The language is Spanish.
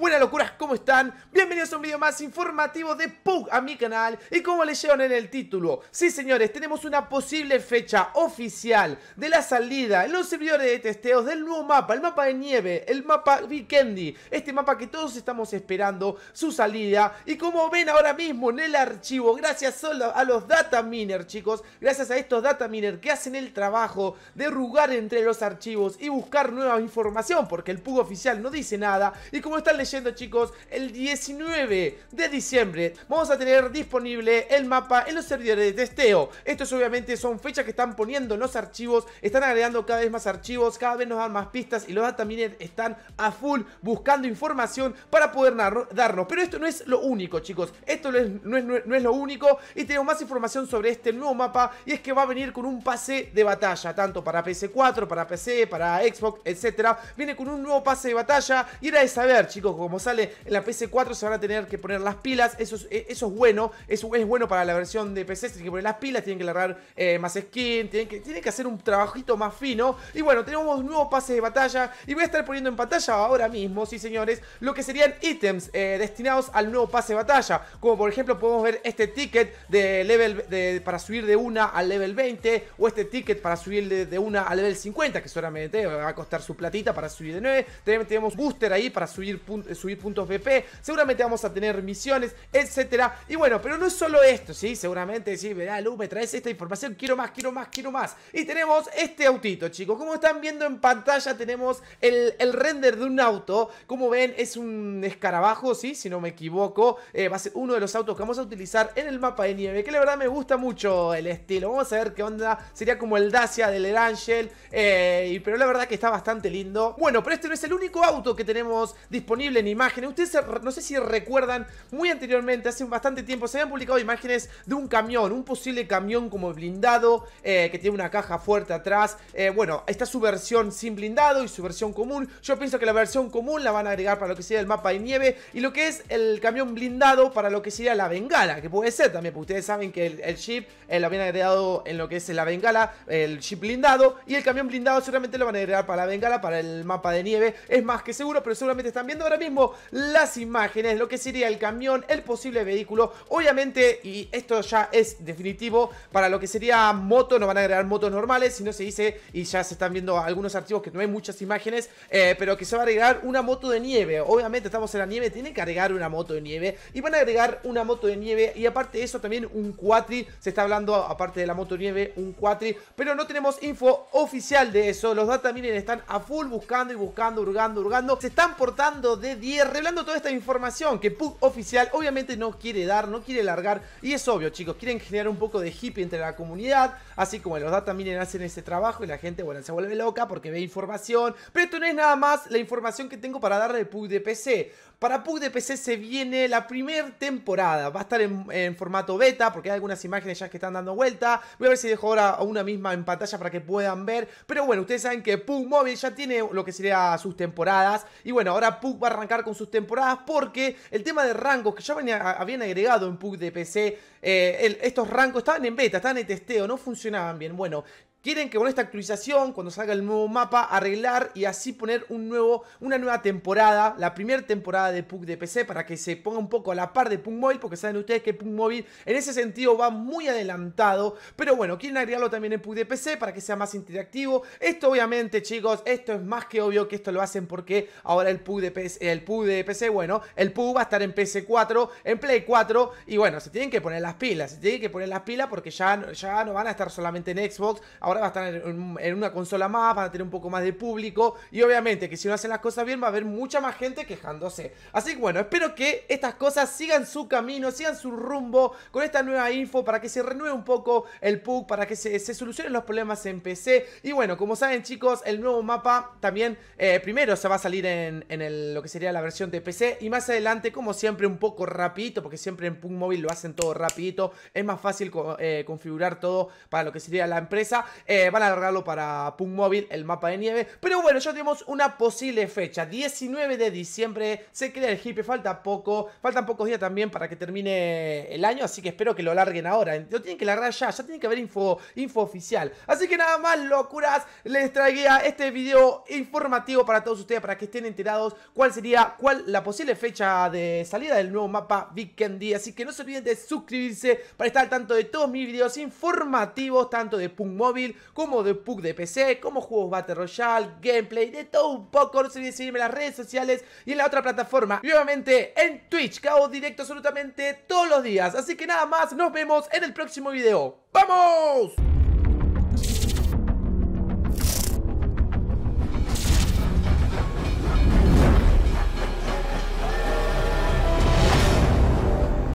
Buenas locuras, ¿cómo están? Bienvenidos a un video más informativo de PUG a mi canal Y como leyeron en el título Sí señores, tenemos una posible fecha oficial de la salida En los servidores de testeos del nuevo mapa El mapa de nieve, el mapa Vikendi Este mapa que todos estamos esperando su salida Y como ven ahora mismo en el archivo Gracias a los data chicos Gracias a estos data que hacen el trabajo De rugar entre los archivos y buscar nueva información Porque el PUG oficial no dice nada Y como están leyendo chicos, el 19 de diciembre vamos a tener disponible el mapa en los servidores de testeo. Estos obviamente son fechas que están poniendo los archivos, están agregando cada vez más archivos, cada vez nos dan más pistas y los también están a full buscando información para poder darnos. Pero esto no es lo único chicos, esto no es, no es, no es lo único y tenemos más información sobre este nuevo mapa y es que va a venir con un pase de batalla, tanto para PC4, para PC, para Xbox, etcétera. Viene con un nuevo pase de batalla y era de saber chicos como sale en la PC4 se van a tener que poner las pilas, eso es, eh, bueno, eso es bueno para la versión de PC, tienen que poner las pilas, tienen que agarrar eh, más skin, tienen que, hacer un trabajito más fino. Y bueno, tenemos nuevo pase de batalla y voy a estar poniendo en pantalla ahora mismo, sí señores, lo que serían ítems eh, destinados al nuevo pase de batalla, como por ejemplo podemos ver este ticket de level para subir de 1 al level 20 o este ticket para subir de, de 1 al level 50, que solamente va a costar su platita para subir de 9. tenemos booster ahí para subir puntos eh, subir puntos BP, seguramente vamos a tener misiones, etcétera. Y bueno, pero no es solo esto, ¿sí? Seguramente, sí, verá, me traes esta información, quiero más, quiero más, quiero más. Y tenemos este autito, chicos. Como están viendo en pantalla, tenemos el, render de un auto. Como ven, es un escarabajo, ¿sí? Si no me equivoco, eh, va a ser uno de los autos que vamos a utilizar en el mapa de nieve, que la verdad me gusta mucho el estilo. Vamos a ver qué onda, sería como el Dacia del Erangel, eh, pero la verdad que está bastante lindo. Bueno, pero este no es el único auto que tenemos disponible imágenes. Ustedes no sé si recuerdan, muy anteriormente, hace bastante tiempo, se habían publicado imágenes de un camión, un posible camión como blindado, eh, que tiene una caja fuerte atrás. Eh, bueno, está su versión sin blindado y su versión común. Yo pienso que la versión común la van a agregar para lo que sería el mapa de nieve y lo que es el camión blindado para lo que sería la bengala, que puede ser también, porque ustedes saben que el, chip ship eh, lo habían agregado en lo que es la bengala, el chip blindado y el camión blindado seguramente lo van a agregar para la bengala, para el mapa de nieve. Es más que seguro, pero seguramente están viendo ahora mismo las imágenes, lo que sería el camión, el posible vehículo. Obviamente, y esto ya es definitivo, para lo que sería moto, no van a agregar motos normales, si no se dice, y ya se están viendo algunos archivos que no hay muchas imágenes, eh, pero que se va a agregar una moto de nieve. Obviamente estamos en la nieve, tienen que agregar una moto de nieve. Y van a agregar una moto de nieve. Y aparte de eso, también un cuatri. Se está hablando, aparte de la moto nieve, un cuatri. Pero no tenemos info oficial de eso. Los data también están a full buscando y buscando, hurgando, hurgando. Se están portando de 10, revelando toda esta información que Pug Oficial obviamente no quiere dar, no quiere largar. Y es obvio, chicos, quieren generar un poco de hippie entre la comunidad. Así como los Data hacen ese trabajo y la gente, bueno, se vuelve loca porque ve información. Pero esto no es nada más la información que tengo para darle de Pug de PC. Para Pug de PC se viene la primer temporada. Va a estar en, formato beta porque hay algunas imágenes ya que están dando vuelta. Voy a ver si dejo ahora una misma en pantalla para que puedan ver. Pero bueno, ustedes saben que Pug Móvil ya tiene lo que sería sus temporadas. Y bueno, ahora Pug va arrancar con sus temporadas porque el tema de rangos que ya venía, habían agregado en PUC de PC, eh, estos rangos estaban en beta, estaban en testeo, no funcionaban bien. Bueno, Quieren que con esta actualización, cuando salga el nuevo mapa, arreglar y así poner una nueva temporada, la primera temporada de Pug de PC, para que se ponga un poco a la par de Pug Mobile, porque saben ustedes que Pug Móvil en ese sentido va muy adelantado. Pero bueno, quieren agregarlo también en Pug de PC para que sea más interactivo. Esto obviamente, chicos, esto es más que obvio que esto lo hacen porque ahora el Pug de PC, el de bueno, el Pug va a estar en PC4, en Play 4, y bueno, se tienen que poner las pilas, se tienen que poner las pilas porque ya, ya no van a estar solamente en Xbox ahora va a estar en, una consola más, van a tener un poco más de público y obviamente que si no hacen las cosas bien va a haber mucha más gente quejándose. Así que bueno, espero que estas cosas sigan su camino, sigan su rumbo con esta nueva info para que se renueve un poco el PUC, para que se, solucionen los problemas en PC. Y bueno, como saben chicos, el nuevo mapa también eh, primero se va a salir en, lo que sería la versión de PC y más adelante como siempre un poco rapidito, porque siempre en PUC móvil lo hacen todo rapidito, es más fácil eh, configurar todo para lo que sería la empresa eh, van a alargarlo para Punk Móvil, el mapa de nieve. Pero bueno, ya tenemos una posible fecha. 19 de diciembre se crea el hippie, falta poco. Faltan pocos días también para que termine el año, así que espero que lo larguen ahora. Lo tienen que largar ya, ya tiene que haber info, info oficial. Así que nada más, locuras, les traía este video informativo para todos ustedes, para que estén enterados cuál sería, cuál la posible fecha de salida del nuevo mapa Vikendi. Así que no se olviden de suscribirse para estar al tanto de todos mis videos informativos, tanto de Punk Móvil como de Pug de PC, como juegos Battle Royale, gameplay, de todo un poco. No se olviden seguirme en las redes sociales y en la otra plataforma. Y obviamente en Twitch, que hago directo absolutamente todos los días. Así que nada más, nos vemos en el próximo video. ¡Vamos!